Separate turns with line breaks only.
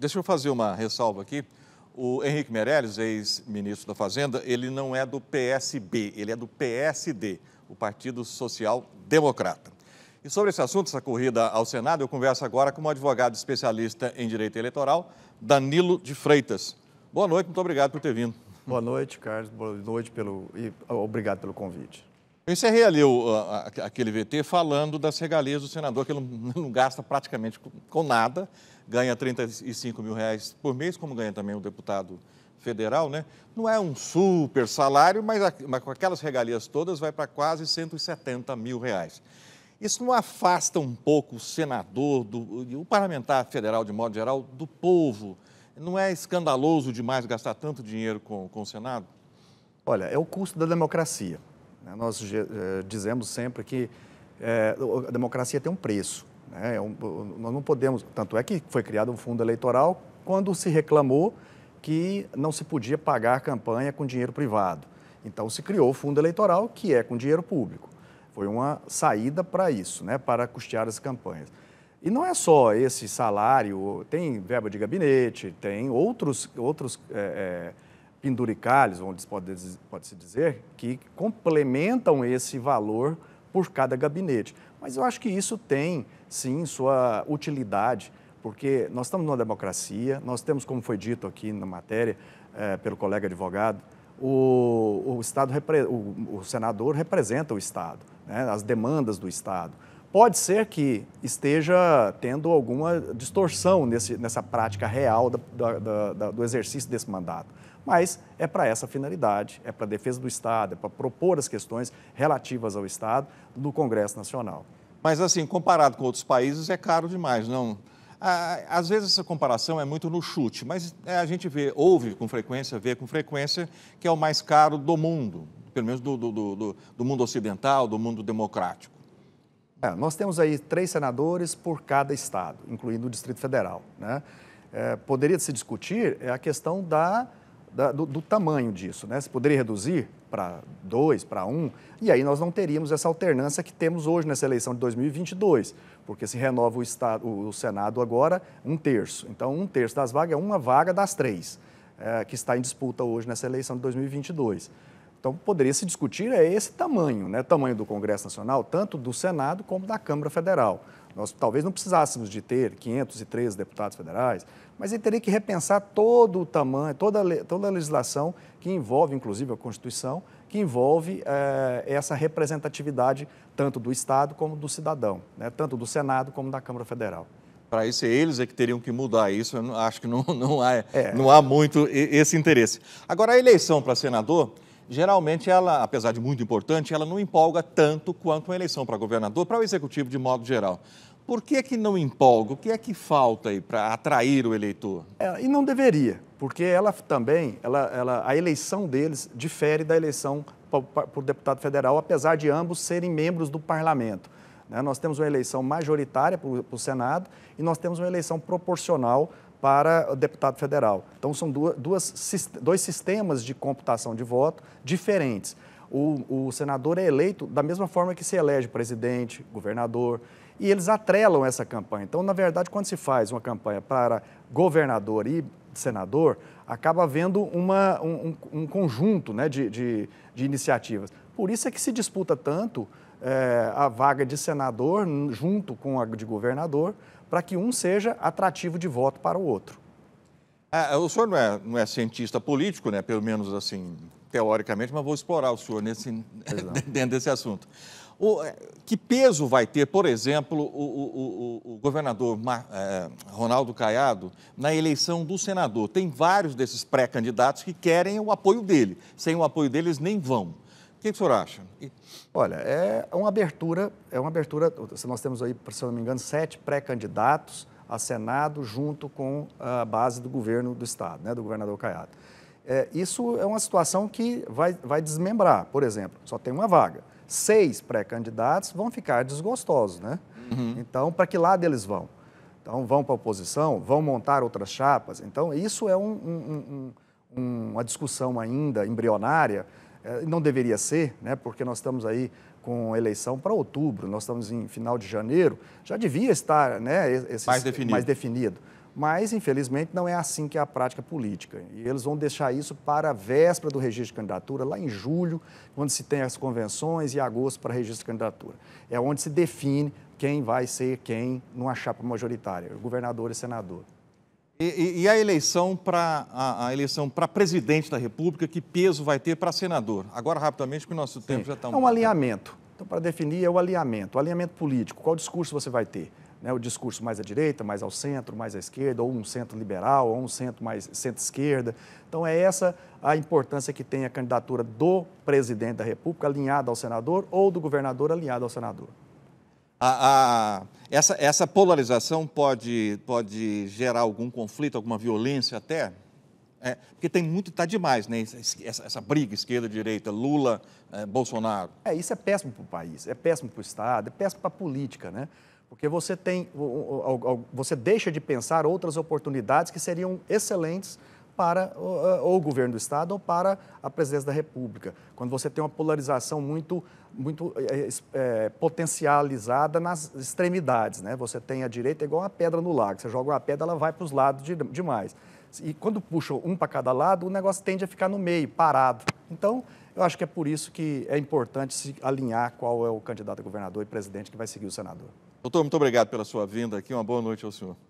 Deixa eu fazer uma ressalva aqui. O Henrique Meirelles, ex-ministro da Fazenda, ele não é do PSB, ele é do PSD, o Partido Social Democrata. E sobre esse assunto, essa corrida ao Senado, eu converso agora com um advogado especialista em direito eleitoral, Danilo de Freitas. Boa noite, muito obrigado por ter vindo. Boa noite, Carlos. Boa noite pelo... e obrigado pelo convite. Eu encerrei ali o, aquele VT falando das regalias do senador, que ele não, gasta praticamente com, com nada, ganha 35 mil reais por mês, como ganha também o deputado federal, né? Não é um super salário, mas, a, mas com aquelas regalias todas vai para quase 170 mil reais. Isso não afasta um pouco o senador, do, o parlamentar federal, de modo geral, do povo? Não é escandaloso demais gastar tanto dinheiro com, com o Senado?
Olha, é o custo da democracia. Né? Nós eh, dizemos sempre que eh, a democracia tem um preço. Né? É um, nós não podemos. Tanto é que foi criado um fundo eleitoral quando se reclamou que não se podia pagar a campanha com dinheiro privado. Então se criou o fundo eleitoral, que é com dinheiro público. Foi uma saída para isso, né? para custear as campanhas. E não é só esse salário, tem verba de gabinete, tem outros, outros é, penduricalhos, onde pode, pode se dizer, que complementam esse valor por cada gabinete. Mas eu acho que isso tem, sim, sua utilidade, porque nós estamos numa democracia, nós temos, como foi dito aqui na matéria é, pelo colega advogado, o, o, Estado, o, o senador representa o Estado, né, as demandas do Estado. Pode ser que esteja tendo alguma distorção nesse, nessa prática real da, da, da, do exercício desse mandato mas é para essa finalidade, é para a defesa do Estado, é para propor as questões relativas ao Estado no Congresso Nacional.
Mas, assim, comparado com outros países, é caro demais, não? Às vezes essa comparação é muito no chute, mas é, a gente vê, ouve com frequência, vê com frequência que é o mais caro do mundo, pelo menos do, do, do, do mundo ocidental, do mundo democrático. É,
nós temos aí três senadores por cada estado, incluindo o Distrito Federal. Né? É, poderia se discutir é, a questão da da, do, do, tamanho disso, né? Se poderia reduzir para dois, para um, e aí nós não teríamos essa alternância que temos hoje nessa eleição de 2022, porque se renova o, estado, o Senado agora um terço. Então, um terço das vagas é uma vaga das três é, que está em disputa hoje nessa eleição de 2022. Então, poderia se discutir é esse tamanho, né? tamanho do Congresso Nacional, tanto do Senado como da Câmara Federal. Nós talvez não precisássemos de ter 503 deputados federais, mas ele teria que repensar todo o tamanho, toda, toda a legislação que envolve, inclusive, a Constituição, que envolve eh, essa representatividade tanto do Estado como do cidadão, né? tanto do Senado como da Câmara Federal
para isso eles é que teriam que mudar isso. Eu acho que não, não, há, é. não há muito esse interesse. Agora, a eleição para senador geralmente ela, apesar de muito importante, ela não empolga tanto quanto uma eleição para governador, para o executivo de modo geral. Por que, que não empolga? O que é que falta aí para atrair o eleitor?
É, e não deveria, porque ela também, ela, ela, a eleição deles difere da eleição por deputado federal, apesar de ambos serem membros do parlamento. Né? Nós temos uma eleição majoritária para o Senado e nós temos uma eleição proporcional para deputado federal. Então, são duas, duas, dois sistemas de computação de voto diferentes. O, o, senador é eleito da mesma forma que se elege presidente, governador, e eles atrelam essa campanha. Então, na verdade, quando se faz uma campanha para governador e senador, acaba havendo uma, um, um conjunto né, de, de, de, iniciativas. Por isso é que se disputa tanto é, a vaga de senador junto com a de governador, para que um seja atrativo de voto para o outro.
Ah, o senhor não é, não é cientista político, né? pelo menos assim, teoricamente, mas vou explorar o senhor nesse, dentro desse assunto. O, é, que peso vai ter, por exemplo, o, o, o governador é, Ronaldo Caiado na eleição do senador? Tem vários desses pré-candidatos que querem o apoio dele. Sem o apoio deles,
nem vão. O que, que o senhor acha? Olha, é, é uma abertura, é uma abertura. Nós temos aí, se não me engano, sete pré-candidatos a Senado junto com a base do governo do Estado, né, do governador Caiado. É, isso é uma situação que vai, vai desmembrar. Por exemplo, só tem uma vaga seis pré-candidatos vão ficar desgostosos, né? Uhum. Então, para que lado eles vão? Então, vão para a oposição? Vão montar outras chapas? Então, isso é um, um, um, uma discussão ainda embrionária, é, não deveria ser, né? Porque nós estamos aí com eleição para outubro, nós estamos em final de janeiro, já devia estar né, mais definido. Mais definido. Mas, infelizmente, não é assim que é a prática política. E eles vão deixar isso para a véspera do registro de candidatura, lá em julho, quando se tem as convenções, e agosto para registro de candidatura. É onde se define quem vai ser quem numa chapa majoritária, governador e senador. E,
e, a eleição para a, a, eleição para presidente da República, que peso vai ter para senador?
Agora, rapidamente, porque o nosso tempo Sim. já
está um. É um alinhamento.
Então, para definir, é o alinhamento, o alinhamento político. Qual discurso você vai ter? né, o discurso mais à direita, mais ao centro, mais à esquerda, ou um centro liberal, ou um centro mais centro-esquerda. Então é essa a importância que tem a candidatura do presidente da República alinhada ao senador ou do governador alinhado ao senador.
A, a, essa, essa polarização pode, pode gerar algum conflito, alguma violência até? É, porque tem muito, está demais, né? Essa, essa briga esquerda-direita,
Lula, é, Bolsonaro. É, isso é péssimo para o país, é péssimo para o Estado, é péssimo para a política, né? Porque você tem, você deixa de pensar outras oportunidades que seriam excelentes para ou o governo do estado ou para a presidência da república. Quando você tem uma polarização muito muito é, é, é, potencializada nas extremidades, né? Você tem a direita igual uma pedra no lago. Você joga uma pedra, ela vai para os lados de, demais. E quando puxa um para cada lado, o negócio tende a ficar no meio, parado. Então, eu acho que é por isso que é importante se alinhar qual é o candidato a governador e presidente que vai seguir o senador.
Doutor, muito obrigado pela sua vinda aqui. Uma boa noite ao senhor.